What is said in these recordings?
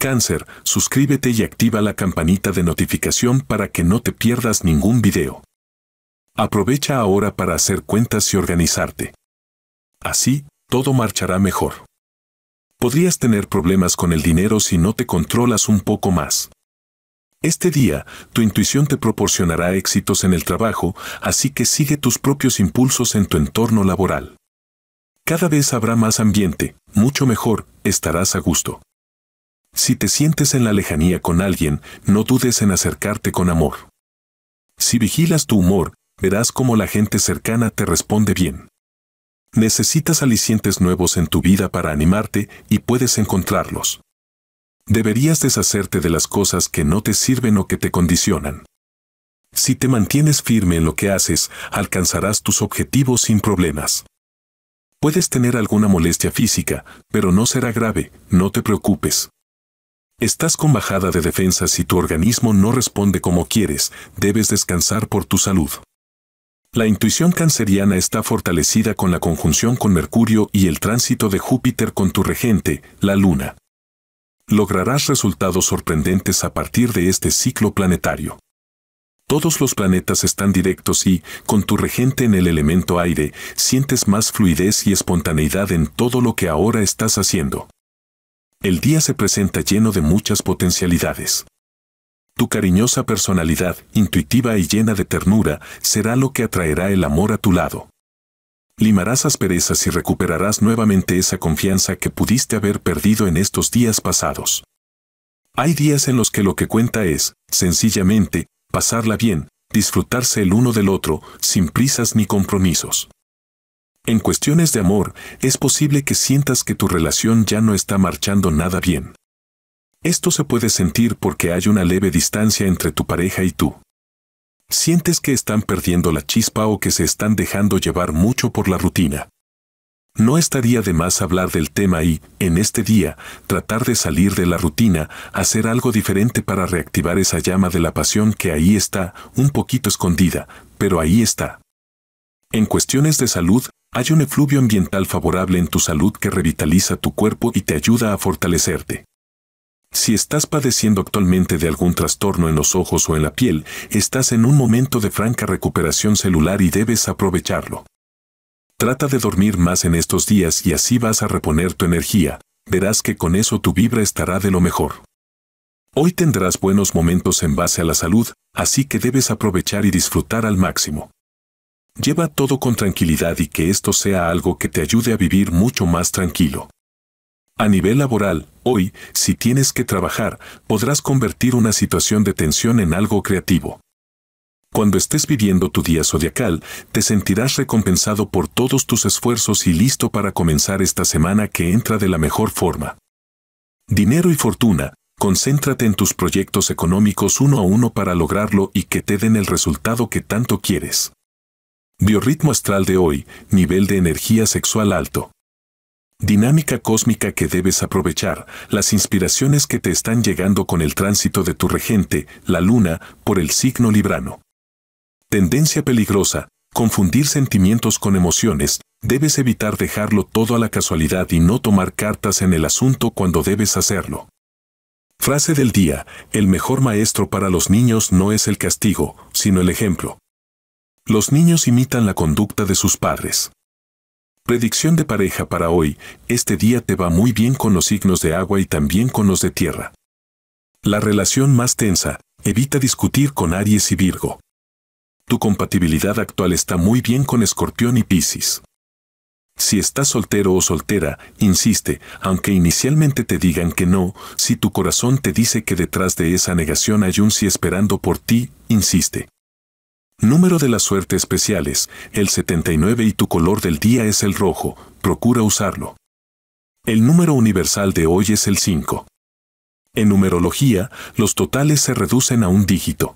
Cáncer, suscríbete y activa la campanita de notificación para que no te pierdas ningún video. Aprovecha ahora para hacer cuentas y organizarte. Así, todo marchará mejor. Podrías tener problemas con el dinero si no te controlas un poco más. Este día, tu intuición te proporcionará éxitos en el trabajo, así que sigue tus propios impulsos en tu entorno laboral. Cada vez habrá más ambiente, mucho mejor, estarás a gusto. Si te sientes en la lejanía con alguien, no dudes en acercarte con amor. Si vigilas tu humor, verás cómo la gente cercana te responde bien. Necesitas alicientes nuevos en tu vida para animarte y puedes encontrarlos. Deberías deshacerte de las cosas que no te sirven o que te condicionan. Si te mantienes firme en lo que haces, alcanzarás tus objetivos sin problemas. Puedes tener alguna molestia física, pero no será grave, no te preocupes. Estás con bajada de defensa si tu organismo no responde como quieres, debes descansar por tu salud. La intuición canceriana está fortalecida con la conjunción con Mercurio y el tránsito de Júpiter con tu regente, la Luna. Lograrás resultados sorprendentes a partir de este ciclo planetario. Todos los planetas están directos y, con tu regente en el elemento aire, sientes más fluidez y espontaneidad en todo lo que ahora estás haciendo. El día se presenta lleno de muchas potencialidades. Tu cariñosa personalidad, intuitiva y llena de ternura, será lo que atraerá el amor a tu lado. Limarás asperezas y recuperarás nuevamente esa confianza que pudiste haber perdido en estos días pasados. Hay días en los que lo que cuenta es, sencillamente, pasarla bien, disfrutarse el uno del otro, sin prisas ni compromisos. En cuestiones de amor, es posible que sientas que tu relación ya no está marchando nada bien. Esto se puede sentir porque hay una leve distancia entre tu pareja y tú. Sientes que están perdiendo la chispa o que se están dejando llevar mucho por la rutina. No estaría de más hablar del tema y, en este día, tratar de salir de la rutina, hacer algo diferente para reactivar esa llama de la pasión que ahí está, un poquito escondida, pero ahí está. En cuestiones de salud, hay un efluvio ambiental favorable en tu salud que revitaliza tu cuerpo y te ayuda a fortalecerte. Si estás padeciendo actualmente de algún trastorno en los ojos o en la piel, estás en un momento de franca recuperación celular y debes aprovecharlo. Trata de dormir más en estos días y así vas a reponer tu energía, verás que con eso tu vibra estará de lo mejor. Hoy tendrás buenos momentos en base a la salud, así que debes aprovechar y disfrutar al máximo. Lleva todo con tranquilidad y que esto sea algo que te ayude a vivir mucho más tranquilo. A nivel laboral, hoy, si tienes que trabajar, podrás convertir una situación de tensión en algo creativo. Cuando estés viviendo tu día zodiacal, te sentirás recompensado por todos tus esfuerzos y listo para comenzar esta semana que entra de la mejor forma. Dinero y fortuna, concéntrate en tus proyectos económicos uno a uno para lograrlo y que te den el resultado que tanto quieres. Biorritmo astral de hoy, nivel de energía sexual alto. Dinámica cósmica que debes aprovechar, las inspiraciones que te están llegando con el tránsito de tu regente, la luna, por el signo librano. Tendencia peligrosa, confundir sentimientos con emociones, debes evitar dejarlo todo a la casualidad y no tomar cartas en el asunto cuando debes hacerlo. Frase del día, el mejor maestro para los niños no es el castigo, sino el ejemplo. Los niños imitan la conducta de sus padres. Predicción de pareja para hoy, este día te va muy bien con los signos de agua y también con los de tierra. La relación más tensa, evita discutir con Aries y Virgo. Tu compatibilidad actual está muy bien con Escorpión y Piscis. Si estás soltero o soltera, insiste, aunque inicialmente te digan que no, si tu corazón te dice que detrás de esa negación hay un sí esperando por ti, insiste. Número de la suerte especiales, el 79 y tu color del día es el rojo, procura usarlo. El número universal de hoy es el 5. En numerología, los totales se reducen a un dígito.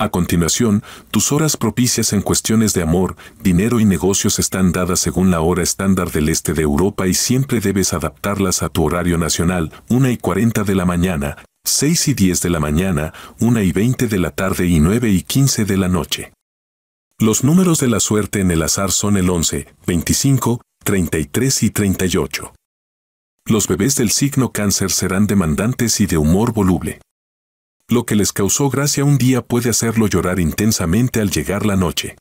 A continuación, tus horas propicias en cuestiones de amor, dinero y negocios están dadas según la hora estándar del este de Europa y siempre debes adaptarlas a tu horario nacional, 1 y 40 de la mañana, 6 y 10 de la mañana, 1 y 20 de la tarde y 9 y 15 de la noche. Los números de la suerte en el azar son el 11, 25, 33 y 38. Los bebés del signo cáncer serán demandantes y de humor voluble. Lo que les causó gracia un día puede hacerlo llorar intensamente al llegar la noche.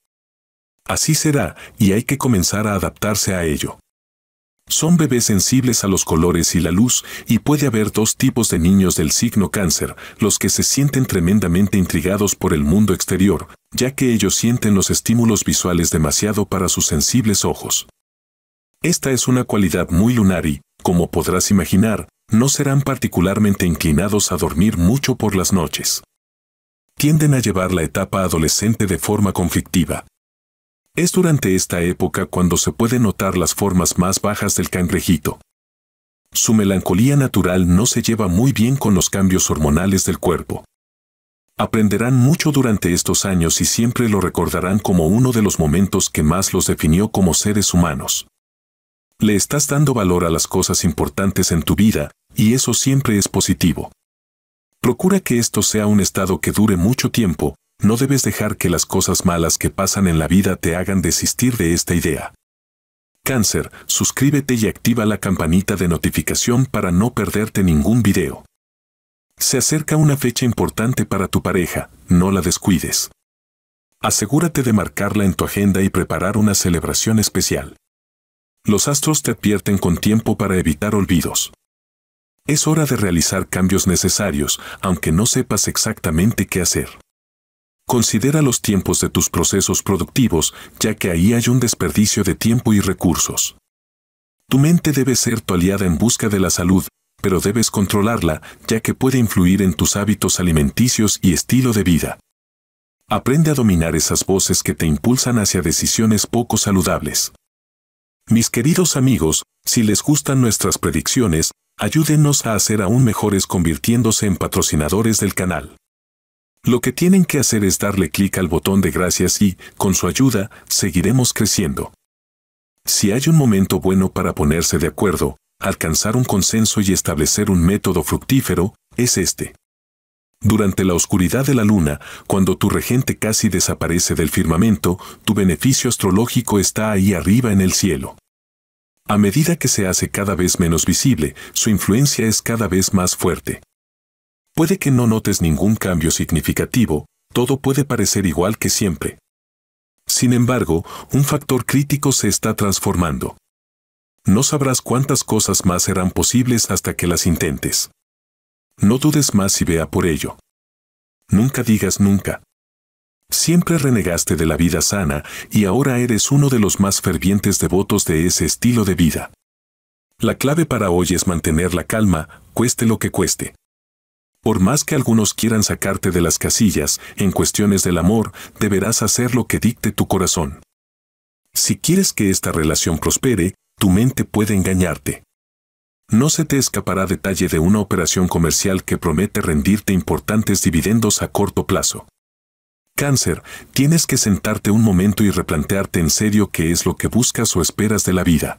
Así será, y hay que comenzar a adaptarse a ello. Son bebés sensibles a los colores y la luz y puede haber dos tipos de niños del signo cáncer, los que se sienten tremendamente intrigados por el mundo exterior, ya que ellos sienten los estímulos visuales demasiado para sus sensibles ojos. Esta es una cualidad muy lunar y, como podrás imaginar, no serán particularmente inclinados a dormir mucho por las noches. Tienden a llevar la etapa adolescente de forma conflictiva, es durante esta época cuando se puede notar las formas más bajas del cangrejito. Su melancolía natural no se lleva muy bien con los cambios hormonales del cuerpo. Aprenderán mucho durante estos años y siempre lo recordarán como uno de los momentos que más los definió como seres humanos. Le estás dando valor a las cosas importantes en tu vida, y eso siempre es positivo. Procura que esto sea un estado que dure mucho tiempo, no debes dejar que las cosas malas que pasan en la vida te hagan desistir de esta idea. Cáncer, suscríbete y activa la campanita de notificación para no perderte ningún video. Se acerca una fecha importante para tu pareja, no la descuides. Asegúrate de marcarla en tu agenda y preparar una celebración especial. Los astros te advierten con tiempo para evitar olvidos. Es hora de realizar cambios necesarios, aunque no sepas exactamente qué hacer. Considera los tiempos de tus procesos productivos, ya que ahí hay un desperdicio de tiempo y recursos. Tu mente debe ser tu aliada en busca de la salud, pero debes controlarla, ya que puede influir en tus hábitos alimenticios y estilo de vida. Aprende a dominar esas voces que te impulsan hacia decisiones poco saludables. Mis queridos amigos, si les gustan nuestras predicciones, ayúdenos a hacer aún mejores convirtiéndose en patrocinadores del canal. Lo que tienen que hacer es darle clic al botón de gracias y, con su ayuda, seguiremos creciendo. Si hay un momento bueno para ponerse de acuerdo, alcanzar un consenso y establecer un método fructífero, es este. Durante la oscuridad de la luna, cuando tu regente casi desaparece del firmamento, tu beneficio astrológico está ahí arriba en el cielo. A medida que se hace cada vez menos visible, su influencia es cada vez más fuerte. Puede que no notes ningún cambio significativo, todo puede parecer igual que siempre. Sin embargo, un factor crítico se está transformando. No sabrás cuántas cosas más serán posibles hasta que las intentes. No dudes más y vea por ello. Nunca digas nunca. Siempre renegaste de la vida sana y ahora eres uno de los más fervientes devotos de ese estilo de vida. La clave para hoy es mantener la calma, cueste lo que cueste. Por más que algunos quieran sacarte de las casillas, en cuestiones del amor, deberás hacer lo que dicte tu corazón. Si quieres que esta relación prospere, tu mente puede engañarte. No se te escapará detalle de una operación comercial que promete rendirte importantes dividendos a corto plazo. Cáncer, tienes que sentarte un momento y replantearte en serio qué es lo que buscas o esperas de la vida.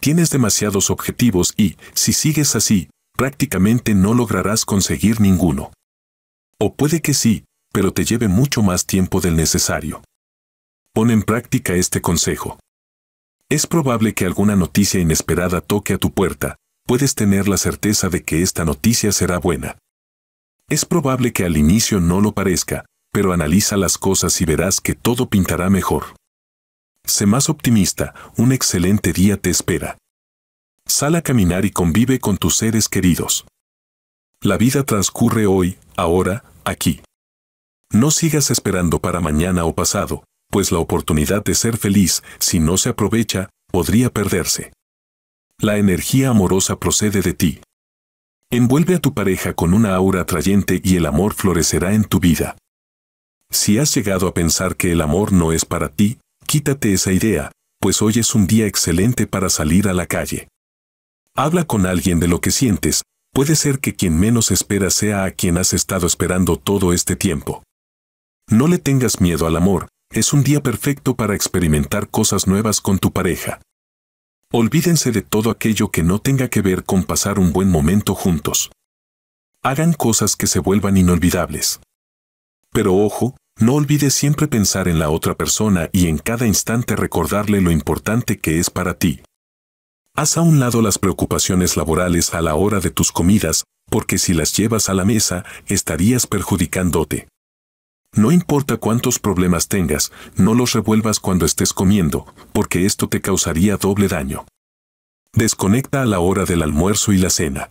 Tienes demasiados objetivos y, si sigues así, prácticamente no lograrás conseguir ninguno. O puede que sí, pero te lleve mucho más tiempo del necesario. Pon en práctica este consejo. Es probable que alguna noticia inesperada toque a tu puerta, puedes tener la certeza de que esta noticia será buena. Es probable que al inicio no lo parezca, pero analiza las cosas y verás que todo pintará mejor. Sé más optimista, un excelente día te espera. Sal a caminar y convive con tus seres queridos. La vida transcurre hoy, ahora, aquí. No sigas esperando para mañana o pasado, pues la oportunidad de ser feliz, si no se aprovecha, podría perderse. La energía amorosa procede de ti. Envuelve a tu pareja con una aura atrayente y el amor florecerá en tu vida. Si has llegado a pensar que el amor no es para ti, quítate esa idea, pues hoy es un día excelente para salir a la calle. Habla con alguien de lo que sientes, puede ser que quien menos espera sea a quien has estado esperando todo este tiempo. No le tengas miedo al amor, es un día perfecto para experimentar cosas nuevas con tu pareja. Olvídense de todo aquello que no tenga que ver con pasar un buen momento juntos. Hagan cosas que se vuelvan inolvidables. Pero ojo, no olvides siempre pensar en la otra persona y en cada instante recordarle lo importante que es para ti. Haz a un lado las preocupaciones laborales a la hora de tus comidas, porque si las llevas a la mesa, estarías perjudicándote. No importa cuántos problemas tengas, no los revuelvas cuando estés comiendo, porque esto te causaría doble daño. Desconecta a la hora del almuerzo y la cena.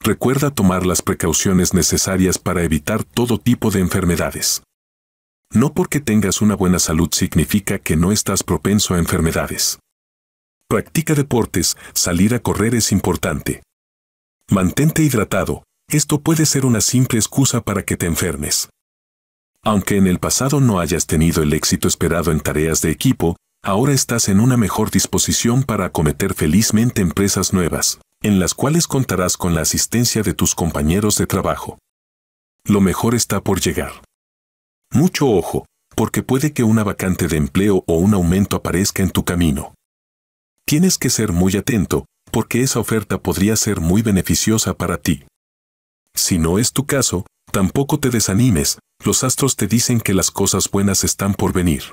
Recuerda tomar las precauciones necesarias para evitar todo tipo de enfermedades. No porque tengas una buena salud significa que no estás propenso a enfermedades. Practica deportes, salir a correr es importante. Mantente hidratado, esto puede ser una simple excusa para que te enfermes. Aunque en el pasado no hayas tenido el éxito esperado en tareas de equipo, ahora estás en una mejor disposición para acometer felizmente empresas nuevas, en las cuales contarás con la asistencia de tus compañeros de trabajo. Lo mejor está por llegar. Mucho ojo, porque puede que una vacante de empleo o un aumento aparezca en tu camino. Tienes que ser muy atento, porque esa oferta podría ser muy beneficiosa para ti. Si no es tu caso, tampoco te desanimes, los astros te dicen que las cosas buenas están por venir.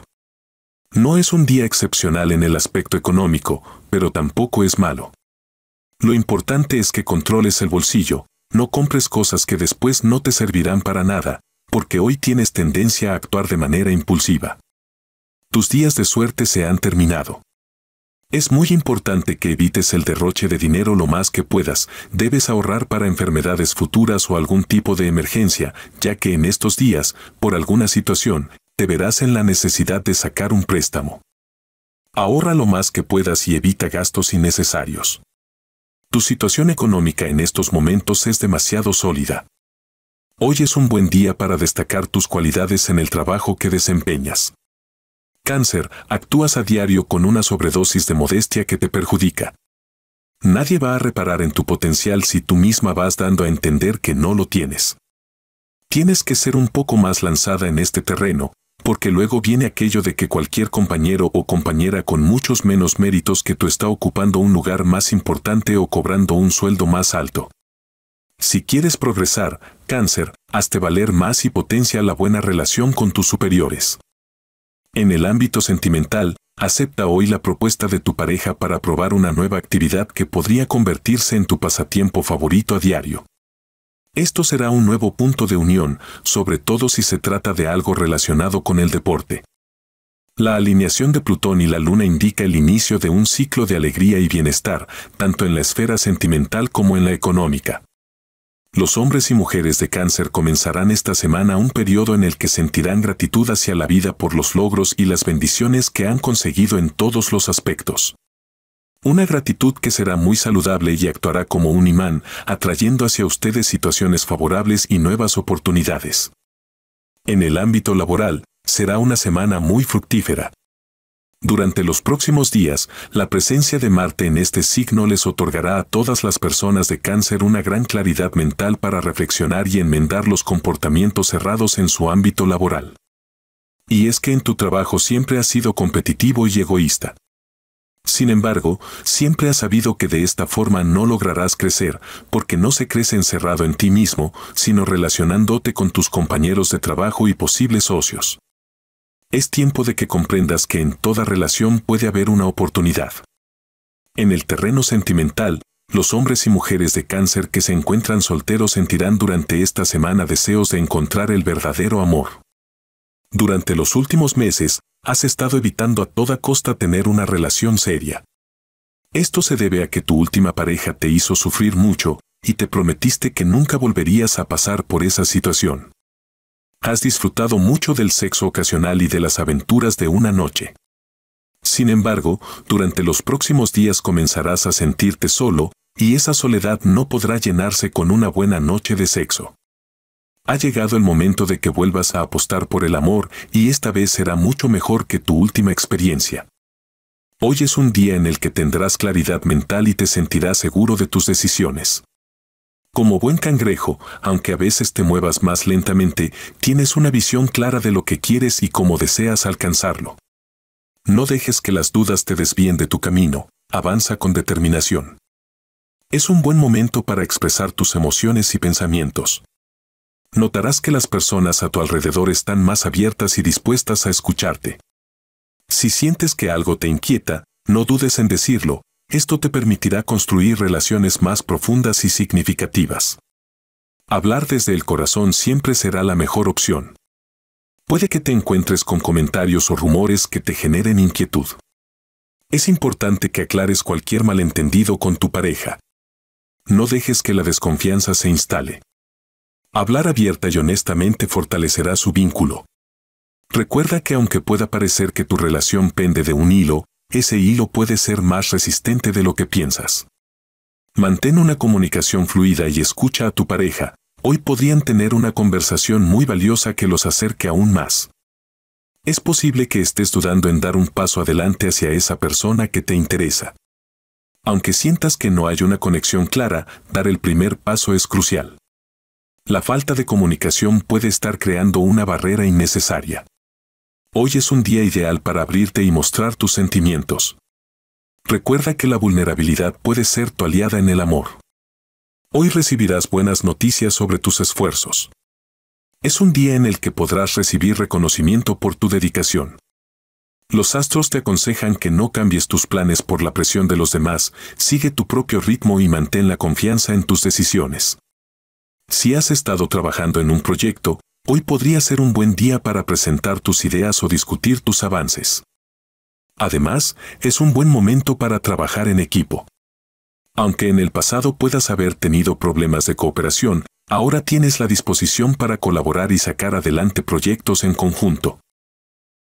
No es un día excepcional en el aspecto económico, pero tampoco es malo. Lo importante es que controles el bolsillo, no compres cosas que después no te servirán para nada, porque hoy tienes tendencia a actuar de manera impulsiva. Tus días de suerte se han terminado. Es muy importante que evites el derroche de dinero lo más que puedas, debes ahorrar para enfermedades futuras o algún tipo de emergencia, ya que en estos días, por alguna situación, te verás en la necesidad de sacar un préstamo. Ahorra lo más que puedas y evita gastos innecesarios. Tu situación económica en estos momentos es demasiado sólida. Hoy es un buen día para destacar tus cualidades en el trabajo que desempeñas cáncer, actúas a diario con una sobredosis de modestia que te perjudica. Nadie va a reparar en tu potencial si tú misma vas dando a entender que no lo tienes. Tienes que ser un poco más lanzada en este terreno, porque luego viene aquello de que cualquier compañero o compañera con muchos menos méritos que tú está ocupando un lugar más importante o cobrando un sueldo más alto. Si quieres progresar, cáncer, hazte valer más y potencia la buena relación con tus superiores. En el ámbito sentimental, acepta hoy la propuesta de tu pareja para probar una nueva actividad que podría convertirse en tu pasatiempo favorito a diario. Esto será un nuevo punto de unión, sobre todo si se trata de algo relacionado con el deporte. La alineación de Plutón y la Luna indica el inicio de un ciclo de alegría y bienestar, tanto en la esfera sentimental como en la económica. Los hombres y mujeres de cáncer comenzarán esta semana un periodo en el que sentirán gratitud hacia la vida por los logros y las bendiciones que han conseguido en todos los aspectos. Una gratitud que será muy saludable y actuará como un imán, atrayendo hacia ustedes situaciones favorables y nuevas oportunidades. En el ámbito laboral, será una semana muy fructífera, durante los próximos días, la presencia de Marte en este signo les otorgará a todas las personas de cáncer una gran claridad mental para reflexionar y enmendar los comportamientos cerrados en su ámbito laboral. Y es que en tu trabajo siempre has sido competitivo y egoísta. Sin embargo, siempre has sabido que de esta forma no lograrás crecer, porque no se crece encerrado en ti mismo, sino relacionándote con tus compañeros de trabajo y posibles socios. Es tiempo de que comprendas que en toda relación puede haber una oportunidad. En el terreno sentimental, los hombres y mujeres de cáncer que se encuentran solteros sentirán durante esta semana deseos de encontrar el verdadero amor. Durante los últimos meses, has estado evitando a toda costa tener una relación seria. Esto se debe a que tu última pareja te hizo sufrir mucho y te prometiste que nunca volverías a pasar por esa situación has disfrutado mucho del sexo ocasional y de las aventuras de una noche. Sin embargo, durante los próximos días comenzarás a sentirte solo, y esa soledad no podrá llenarse con una buena noche de sexo. Ha llegado el momento de que vuelvas a apostar por el amor y esta vez será mucho mejor que tu última experiencia. Hoy es un día en el que tendrás claridad mental y te sentirás seguro de tus decisiones. Como buen cangrejo, aunque a veces te muevas más lentamente, tienes una visión clara de lo que quieres y cómo deseas alcanzarlo. No dejes que las dudas te desvíen de tu camino, avanza con determinación. Es un buen momento para expresar tus emociones y pensamientos. Notarás que las personas a tu alrededor están más abiertas y dispuestas a escucharte. Si sientes que algo te inquieta, no dudes en decirlo, esto te permitirá construir relaciones más profundas y significativas. Hablar desde el corazón siempre será la mejor opción. Puede que te encuentres con comentarios o rumores que te generen inquietud. Es importante que aclares cualquier malentendido con tu pareja. No dejes que la desconfianza se instale. Hablar abierta y honestamente fortalecerá su vínculo. Recuerda que aunque pueda parecer que tu relación pende de un hilo, ese hilo puede ser más resistente de lo que piensas. Mantén una comunicación fluida y escucha a tu pareja. Hoy podrían tener una conversación muy valiosa que los acerque aún más. Es posible que estés dudando en dar un paso adelante hacia esa persona que te interesa. Aunque sientas que no hay una conexión clara, dar el primer paso es crucial. La falta de comunicación puede estar creando una barrera innecesaria. Hoy es un día ideal para abrirte y mostrar tus sentimientos. Recuerda que la vulnerabilidad puede ser tu aliada en el amor. Hoy recibirás buenas noticias sobre tus esfuerzos. Es un día en el que podrás recibir reconocimiento por tu dedicación. Los astros te aconsejan que no cambies tus planes por la presión de los demás, sigue tu propio ritmo y mantén la confianza en tus decisiones. Si has estado trabajando en un proyecto, Hoy podría ser un buen día para presentar tus ideas o discutir tus avances. Además, es un buen momento para trabajar en equipo. Aunque en el pasado puedas haber tenido problemas de cooperación, ahora tienes la disposición para colaborar y sacar adelante proyectos en conjunto.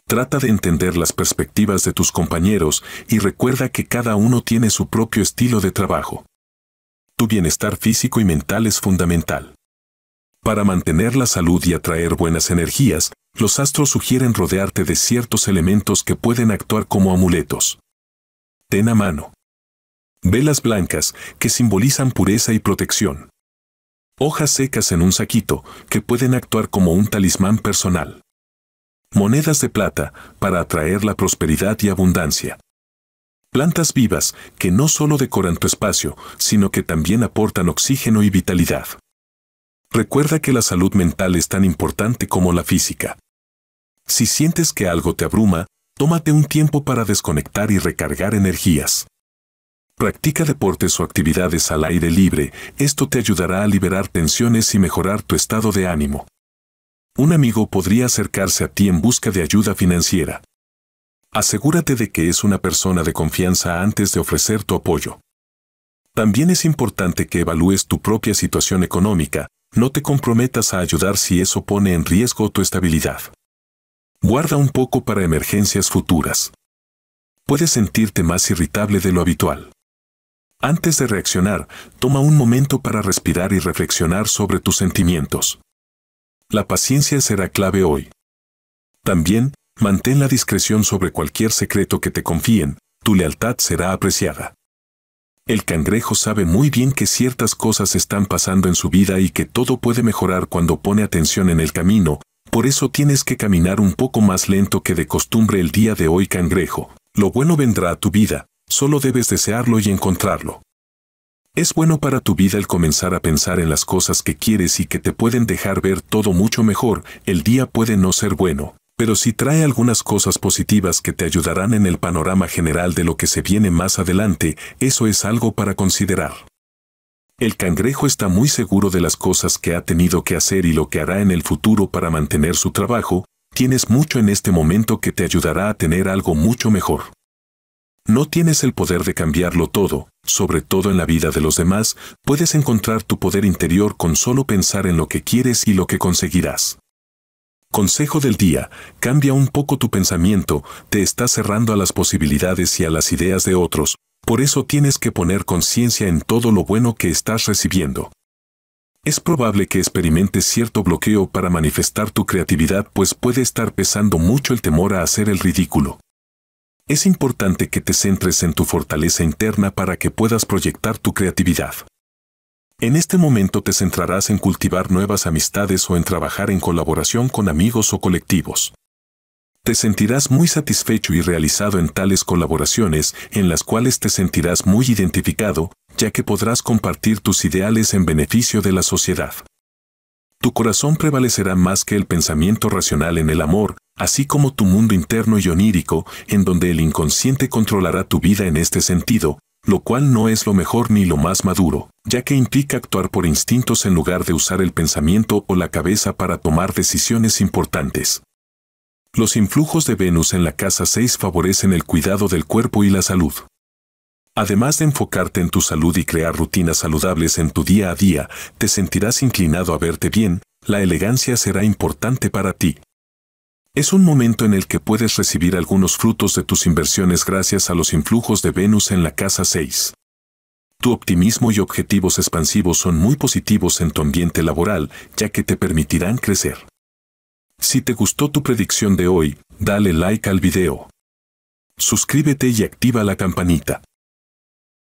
Trata de entender las perspectivas de tus compañeros y recuerda que cada uno tiene su propio estilo de trabajo. Tu bienestar físico y mental es fundamental. Para mantener la salud y atraer buenas energías, los astros sugieren rodearte de ciertos elementos que pueden actuar como amuletos. Ten a mano. Velas blancas, que simbolizan pureza y protección. Hojas secas en un saquito, que pueden actuar como un talismán personal. Monedas de plata, para atraer la prosperidad y abundancia. Plantas vivas, que no solo decoran tu espacio, sino que también aportan oxígeno y vitalidad. Recuerda que la salud mental es tan importante como la física. Si sientes que algo te abruma, tómate un tiempo para desconectar y recargar energías. Practica deportes o actividades al aire libre, esto te ayudará a liberar tensiones y mejorar tu estado de ánimo. Un amigo podría acercarse a ti en busca de ayuda financiera. Asegúrate de que es una persona de confianza antes de ofrecer tu apoyo. También es importante que evalúes tu propia situación económica, no te comprometas a ayudar si eso pone en riesgo tu estabilidad. Guarda un poco para emergencias futuras. Puedes sentirte más irritable de lo habitual. Antes de reaccionar, toma un momento para respirar y reflexionar sobre tus sentimientos. La paciencia será clave hoy. También, mantén la discreción sobre cualquier secreto que te confíen, tu lealtad será apreciada. El cangrejo sabe muy bien que ciertas cosas están pasando en su vida y que todo puede mejorar cuando pone atención en el camino, por eso tienes que caminar un poco más lento que de costumbre el día de hoy cangrejo. Lo bueno vendrá a tu vida, solo debes desearlo y encontrarlo. Es bueno para tu vida el comenzar a pensar en las cosas que quieres y que te pueden dejar ver todo mucho mejor, el día puede no ser bueno, pero si trae algunas cosas positivas que te ayudarán en el panorama general de lo que se viene más adelante, eso es algo para considerar. El cangrejo está muy seguro de las cosas que ha tenido que hacer y lo que hará en el futuro para mantener su trabajo, tienes mucho en este momento que te ayudará a tener algo mucho mejor. No tienes el poder de cambiarlo todo, sobre todo en la vida de los demás, puedes encontrar tu poder interior con solo pensar en lo que quieres y lo que conseguirás. Consejo del día, cambia un poco tu pensamiento, te estás cerrando a las posibilidades y a las ideas de otros, por eso tienes que poner conciencia en todo lo bueno que estás recibiendo. Es probable que experimentes cierto bloqueo para manifestar tu creatividad pues puede estar pesando mucho el temor a hacer el ridículo. Es importante que te centres en tu fortaleza interna para que puedas proyectar tu creatividad. En este momento te centrarás en cultivar nuevas amistades o en trabajar en colaboración con amigos o colectivos. Te sentirás muy satisfecho y realizado en tales colaboraciones en las cuales te sentirás muy identificado, ya que podrás compartir tus ideales en beneficio de la sociedad. Tu corazón prevalecerá más que el pensamiento racional en el amor, así como tu mundo interno y onírico, en donde el inconsciente controlará tu vida en este sentido, lo cual no es lo mejor ni lo más maduro ya que implica actuar por instintos en lugar de usar el pensamiento o la cabeza para tomar decisiones importantes. Los influjos de Venus en la casa 6 favorecen el cuidado del cuerpo y la salud. Además de enfocarte en tu salud y crear rutinas saludables en tu día a día, te sentirás inclinado a verte bien, la elegancia será importante para ti. Es un momento en el que puedes recibir algunos frutos de tus inversiones gracias a los influjos de Venus en la casa 6. Tu optimismo y objetivos expansivos son muy positivos en tu ambiente laboral, ya que te permitirán crecer. Si te gustó tu predicción de hoy, dale like al video. Suscríbete y activa la campanita.